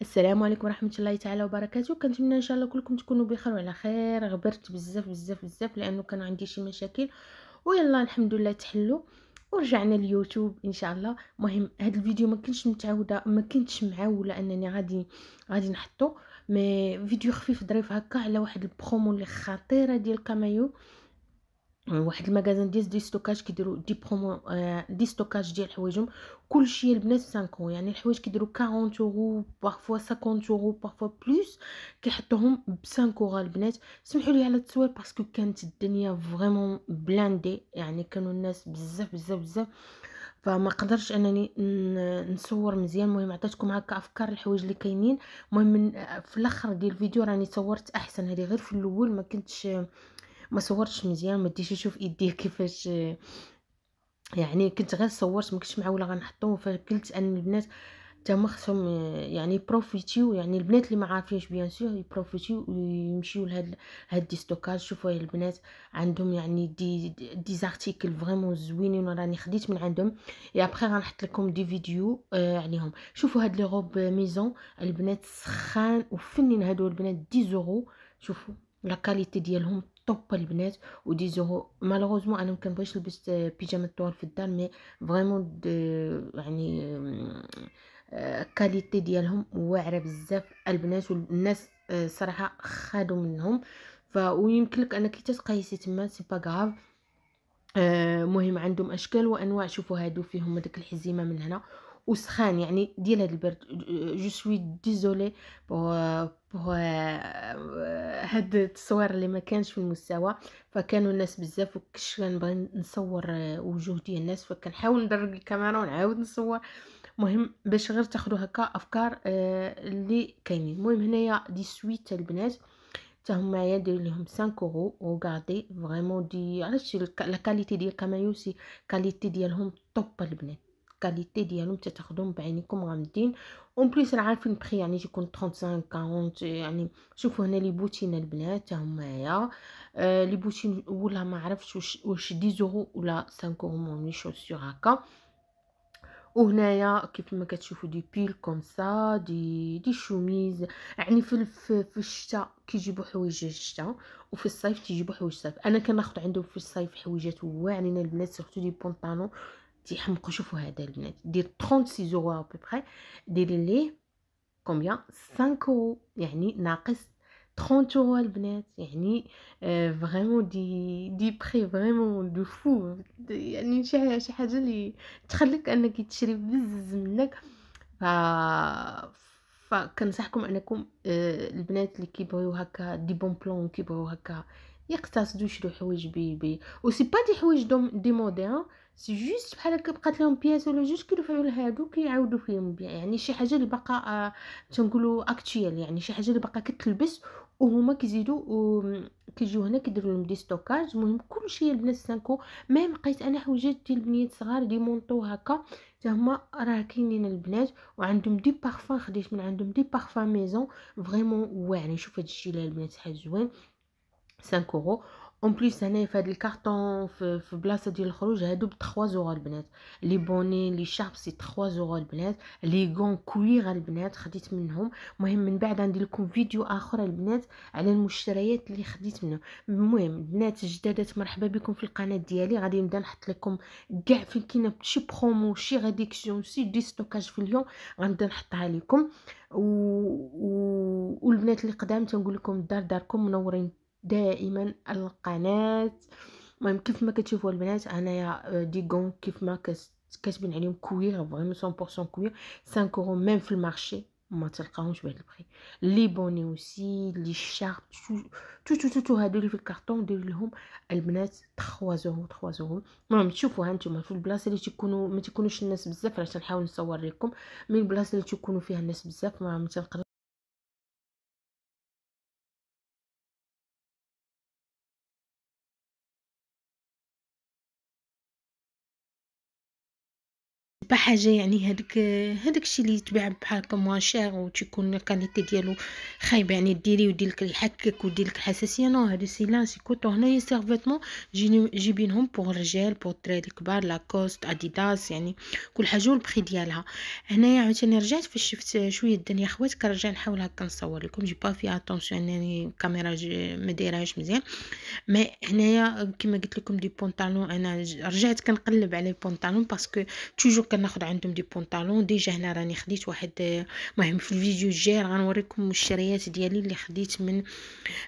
السلام عليكم ورحمه الله تعالى وبركاته كنتمنى ان شاء الله كلكم تكونوا بخير وعلى خير غبرت بزاف بزاف بزاف لانه كان عندي شي مشاكل ويلا الحمد لله تحلوا ورجعنا اليوتيوب ان شاء الله مهم هذا الفيديو ما كنتش متعوده ما كنتش معوله انني غادي غادي نحطو مي فيديو خفيف ظريف هكا على واحد البرومو اللي خطيره ديال كامايو واحد المكازان ديال دي ستوكاج كيديروا دي برومو آه، دي ستوكاج ديال حوايجهم كلشي البنات 50 يعني الحوايج كيديروا 40 يورو بارفو 50 يورو بارفو بلوس كيحطوهم ب 5 يورو البنات سمحوا لي على التصوير باسكو كانت الدنيا فريمون بلاندي يعني كانوا الناس بزاف بزاف بزاف فما قدرش انني نصور مزيان المهم عطيتكم هكا افكار الحوايج اللي كاينين المهم آه، في الاخر ديال الفيديو راني صورت احسن هذه غير في الاول ما كنتش ما صورتش مزيان ما ديش يشوف ايديه كيفاش آه، يعني كنت غير صورت ما كنتش معوله غنحطو فقلت ان البنات تا هما خصهم آه، يعني بروفيتيو يعني البنات اللي ما عارفينش بيان سور يبروفيتيو ويمشيو لهاد هاد دي ستوكاج شوفوا البنات عندهم يعني دي دي زارتيكل فريمون زوينين راني خديت من عندهم يا ابخي غنحط لكم دي فيديو آه عليهم شوفوا هاد لي روب ميزون البنات سخان وفنين هادو البنات 10 يورو شوفوا لا كاليتي ديالهم طوب البنات ودي زهو مالوروزمون انا مكنبغيش نلبس آه، بيجامه الطوال في الدار مي فريمون يعني الكاليتي آه، ديالهم واعره بزاف البنات والناس آه، صراحه خادو منهم ف ويمكن لك انك تتقيسي تما سي با غاف مهم عندهم اشكال وانواع شوفوا هادو فيهم داك الحزيمه من هنا وسخان يعني ديال هاد البرد جو سوي ديزولي بو هاد التصوير اللي ما كانش في المستوى فكانوا الناس بزاف وكش كنبغي نصور آه، وجوه ديال الناس فكنحاول ندرب الكاميرا ونعاود نصور مهم باش غير تاخذوا هكا افكار آه، اللي كاينين المهم هنايا دي سويت البنات حتى هما يدير لهم 5 اورو وغاردي فريمون دي علاش لا كاليتي ديال كامايوسي كاليتي ديالهم طوب البنات الكاليتي ديالهم تتاخذهم بعينيكم غامدين اون بليس راه عارفين بخي يعني تيكون 35 40 يعني شوفوا هنا لي بوتين البنات هم معايا آه، لي بوتين ولا ما عرفتش واش واش 10 ولا 5 اورو مي لي هكا وهنايا كيف ما كتشوفوا دي بيل كوم سا دي دي شوميز يعني في في الشتاء كيجيبوا حوايج الشتاء وفي الصيف تيجيبوا حوايج الصيف انا كناخذ عندهم في الصيف حويجات واعرين البنات سورتو دي بونطانو تيحمقوا شوفوا هذا البنات دير 36 يورو ابي بري دير ليه كوميا 5 يورو يعني ناقص 30 يورو البنات يعني آه، فريمون دي دي بري فريمون دو فو يعني شي شي حاجه اللي تخليك انك تشري بزز منك ف فكنصحكم انكم آه، البنات اللي كيبغيو هكا دي بون بلون كيبغيو هكا يقتصدوا يشرو حوايج بيبي و سي با دي حوايج دي موديرن سي جوست بحال هكا بقات لهم بياس ولا جوج كيدفعوا لهادو كيعاودو فيهم يعني شي حاجه اللي باقا آه، تنقولو تنقولوا اكتيال يعني شي حاجه اللي باقا كتلبس وهما كيزيدوا كيجيو هنا كيديروا لهم دي ستوكاج المهم كلشي البنات سانكو ما لقيت انا حويجات ديال البنات صغار دي مونطو هكا حتى هما راه كاينين البنات وعندهم دي بارفان خديت من عندهم دي بارفان ميزون فريمون واعرين شوف هادشي البنات حاجه زوين 5 اورو اون بليس هنايا في هاد الكارطون في, في بلاصه ديال الخروج هادو ب 3 اورو البنات لي بوني لي شارب سي 3 اورو البنات لي غون كوير البنات خديت منهم المهم من بعد غندير لكم فيديو اخر البنات على المشتريات اللي خديت منهم المهم البنات الجدادات مرحبا بكم في القناه ديالي غادي نبدا نحط لكم كاع فين كاين شي برومو شي غاديكسيون شي دي ستوكاج في اليوم غنبدا نحطها لكم و... و... والبنات اللي قدام تنقول لكم دار داركم منورين دائما القناه المهم كيف ما كتشوفوا البنات انايا آه، غون كيف ما كاتبين عليهم كوير فريمون 100% كوير 5 اورو ميم في المارشي ما تلقاهمش بهذا البري لي بوني اوسي لي شارب تو تو تو تو هادو اللي في الكارطون دير لهم البنات 3 اورو 3 اورو المهم ها نتوما في البلاصه اللي تيكونوا ما تيكونوش الناس بزاف علاش نحاول نصور لكم من البلاصه اللي تيكونوا فيها الناس بزاف ما تنقدر بحاجه يعني هذاك هذاك الشيء اللي يتباع بحال هكا موان شير وتيكون الكاليتي ديالو خايبه يعني ديري ودير لك الحكك ودير لك الحساسيه نو هادو سي لان سي كوتو هنايا سيرفيتمون جيني جيبينهم بوغ الرجال بوغ تري الكبار لاكوست اديداس يعني كل حاجه والبخي ديالها هنايا عاوتاني رجعت فاش شفت شويه الدنيا خوات كنرجع نحاول هكا نصور لكم جي با في اتونسيون انني الكاميرا ما دايرهاش مزيان مي هنايا كما قلت لكم دي بونطالون انا رجعت كنقلب على البونطالون باسكو توجور كناخد عندهم دي بونطالون ديجا هنا راني خديت واحد مهم في الفيديو الجاي غنوريكم الشريات ديالي اللي خديت من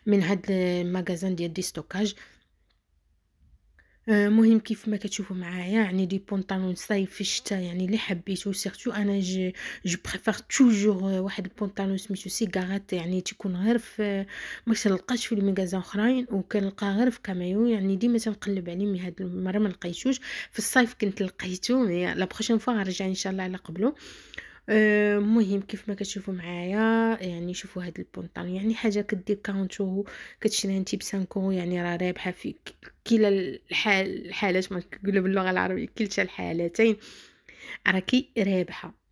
من هاد المغازان ديال دي ستوكاج آه، مهم كيف ما كتشوفوا معايا يعني دي بونطالون صيف في الشتاء يعني اللي حبيتو سيرتو انا جو جو بريفير توجور واحد البونطالون سميتو سيغارات يعني تيكون غير في آه، ما تلقاش في المغازا اخرين وكنلقى غير في كامايو يعني ديما تنقلب عليه مي هاد المره ما لقيتوش في الصيف كنت لقيتو مي لا بروشين فوا غنرجع ان شاء الله على قبله آه، مهم كيف ما كتشوفوا معايا يعني شوفوا هاد البونطال يعني حاجه كدير كاونتو كتشريها انت ب يعني راه رابحه في كلا الحال الحالات ما كنقولها باللغه العربيه كلتا الحالتين راكي رابحه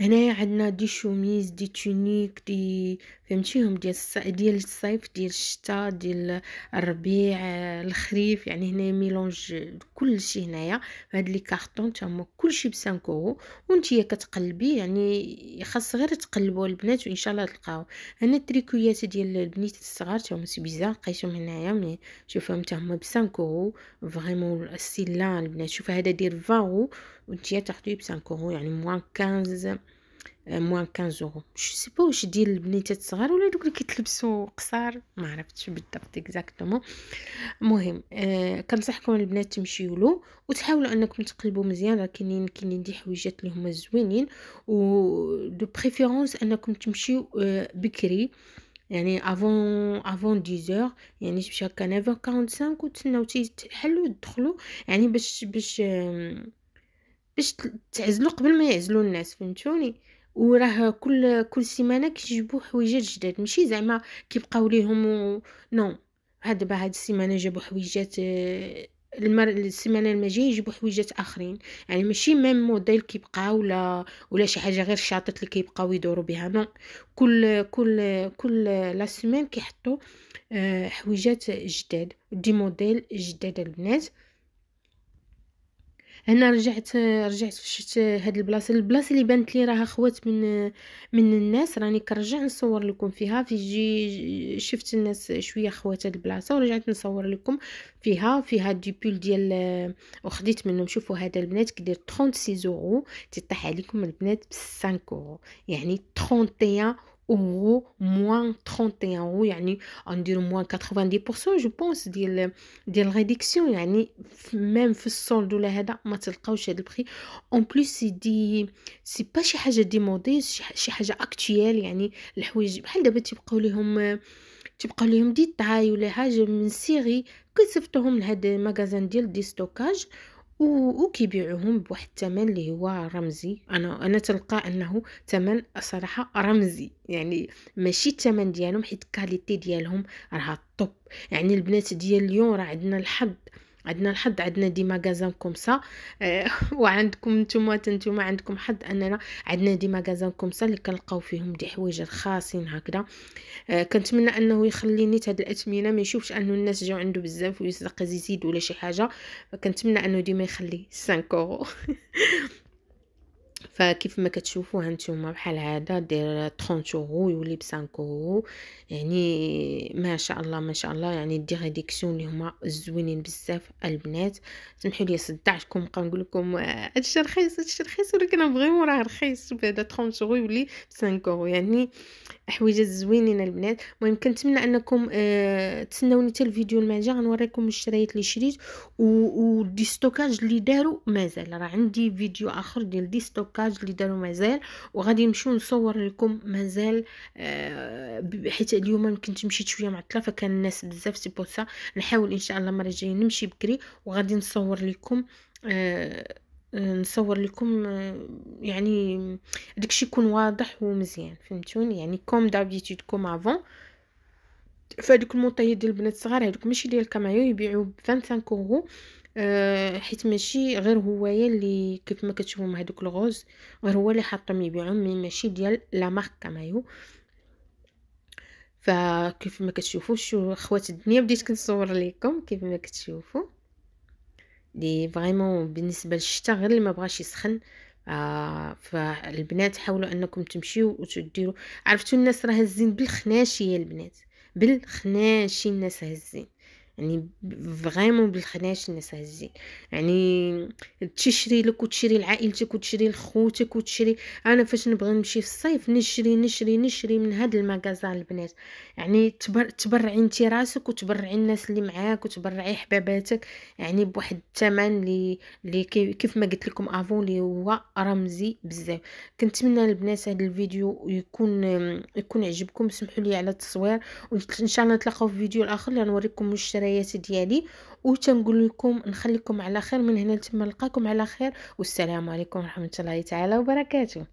هنايا عندنا دي شوميز دي تونيك دي فهمتيهم ديال الص... ديال الصيف ديال الشتاء ديال الربيع الخريف يعني هنايا ميلونج كل شيء هنايا هاد لي كارطون تا كلشي ب 5 اورو نتيا كتقلبي يعني خاص غير تقلبوا البنات وان شاء الله تلقاو هنا التريكويات ديال البنيت الصغار تاهما سي بيزار لقيتهم هنايا مي شوفهم تاهما هما ب 5 اورو فريمون السيلان البنات شوف هذا دير 20 اورو وانتيا ب 5 اورو يعني موان 15 موان 15 اورو جو سي با واش ديال البنيتات الصغار ولا دوك اللي كيتلبسوا قصار ما عرفتش بالضبط اكزاكتومون المهم آه كنصحكم البنات تمشيو له وتحاولوا انكم تقلبوا مزيان راه كاينين كاينين دي حويجات اللي هما زوينين و دو بريفيرونس انكم تمشيو آه بكري يعني افون افون 10 يعني شي هكا 9 45 وتسناو تيحلوا تدخلوا يعني باش باش آه باش تعزلوا قبل ما يعزلوا الناس فهمتوني وراه كل كل سيمانه كيجيبوا حويجات جداد ماشي زعما كيبقاو ليهم و... نو هاد دابا هاد السيمانه جابوا حويجات آه، المر... السيمانه الماجيه يجيبوا حويجات اخرين يعني ماشي ميم موديل كيبقى ولا ولا شي حاجه غير شاطط اللي كيبقاو يدوروا بها نو كل كل كل لا سيمين كيحطوا آه، حويجات جداد دي موديل جداد البنات هنا رجعت رجعت شفت هاد البلاصه البلاصه اللي بانت لي راها خوات من من الناس راني كنرجع نصور لكم فيها في جي شفت الناس شويه خوات هاد البلاصه ورجعت نصور لكم فيها فيها دي بول ديال وخديت منهم شوفوا هذا البنات كدير 36 اورو تطيح عليكم البنات ب 5 اورو يعني 31 اورو موان 31 اورو يعني نديرو موان 90% جو بونس ديال ديال الريديكسيون يعني ميم في السولد ولا هذا ما تلقاوش هذا البخي اون بليس دي سي با شي حاجه ديمودي شي حاجه اكتويال يعني الحوايج بحال دابا تيبقاو ليهم تيبقاو ليهم ديتاي ولا حاجه من سيري كسفتهم لهاد المغازان ديال دي ستوكاج وكيبيعوهم بواحد الثمن اللي هو رمزي انا انا تلقى انه ثمن صراحه رمزي يعني ماشي الثمن ديالهم حيت الكاليتي ديالهم راها طوب يعني البنات ديال اليوم راه عندنا الحظ عندنا الحظ عندنا دي ماغازان كوم سا آه، وعندكم نتوما نتوما عندكم حظ اننا عندنا دي ماغازان كوم سا اللي كنلقاو فيهم دي حوايج رخاصين هكذا آه، كنتمنى انه يخلي نيت هاد الاثمنه ما يشوفش انه الناس جاو عنده بزاف ويزق يزيد ولا شي حاجه كنتمنى انه ديما يخلي 5 اورو فكيف ما كتشوفوا هانتوما بحال هذا دير 30 اورو يولي ب 5 اورو يعني ما شاء الله ما شاء الله يعني دي ريديكسيون اللي هما زوينين بزاف البنات سمحوا لي صدعتكم بقا نقول لكم آه، هادشي رخيص هادشي رخيص ولكن فريمون راه رخيص بهذا 30 اورو يولي ب 5 اورو يعني حوايج زوينين البنات المهم كنتمنى انكم آه تسناوني حتى الفيديو الماجي غنوريكم الشرايات اللي شريت دي ستوكاج اللي داروا مازال راه عندي فيديو اخر ديال دي ستوكاج الفراج اللي داروا مازال وغادي نمشيو نصور لكم مازال آه، حيت اليوم كنت مشيت شويه معطله فكان الناس بزاف سي بوسا نحاول ان شاء الله المره الجايه نمشي بكري وغادي نصور لكم آه، آه، نصور لكم يعني داكشي يكون واضح ومزيان فهمتوني يعني كوم دابيتيد كوم افون فهادوك المونطيات ديال البنات الصغار هادوك ماشي ديال كامايو يبيعو ب 25 اورو آه، حيت ماشي غير هويا اللي كيف ما مع هذوك الغوز غير هو اللي حاطهم يبيعهم مي ماشي ديال لا مارك كامايو فكيف ما كتشوفوا شو خوات الدنيا بديت كنصور لكم كيف ما كتشوفوا دي فريمون بالنسبه للشتاء غير اللي ما بغاش يسخن آه فالبنات حاولوا انكم تمشيو وتديروا عرفتوا الناس راه هزين بالخناشيه البنات بالخناشي الناس هزين يعني فريمون بالخناش الناس هازين يعني تشري لك وتشري لعائلتك وتشري لخوتك وتشري انا فاش نبغي نمشي في الصيف نشري نشري نشري من هاد المكازا البنات يعني تبر تبرعي انت راسك وتبرعي الناس اللي معاك وتبرعي حباباتك يعني بواحد الثمن اللي اللي كيف ما قلت لكم افون اللي هو رمزي بزاف كنتمنى البنات هذا الفيديو يكون يكون عجبكم سمحوا لي على التصوير وان شاء الله نتلاقاو في فيديو الاخر اللي مشتري مشتريات القرايات ديالي وتنقول لكم نخليكم على خير من هنا لتما نلقاكم على خير والسلام عليكم ورحمه الله تعالى وبركاته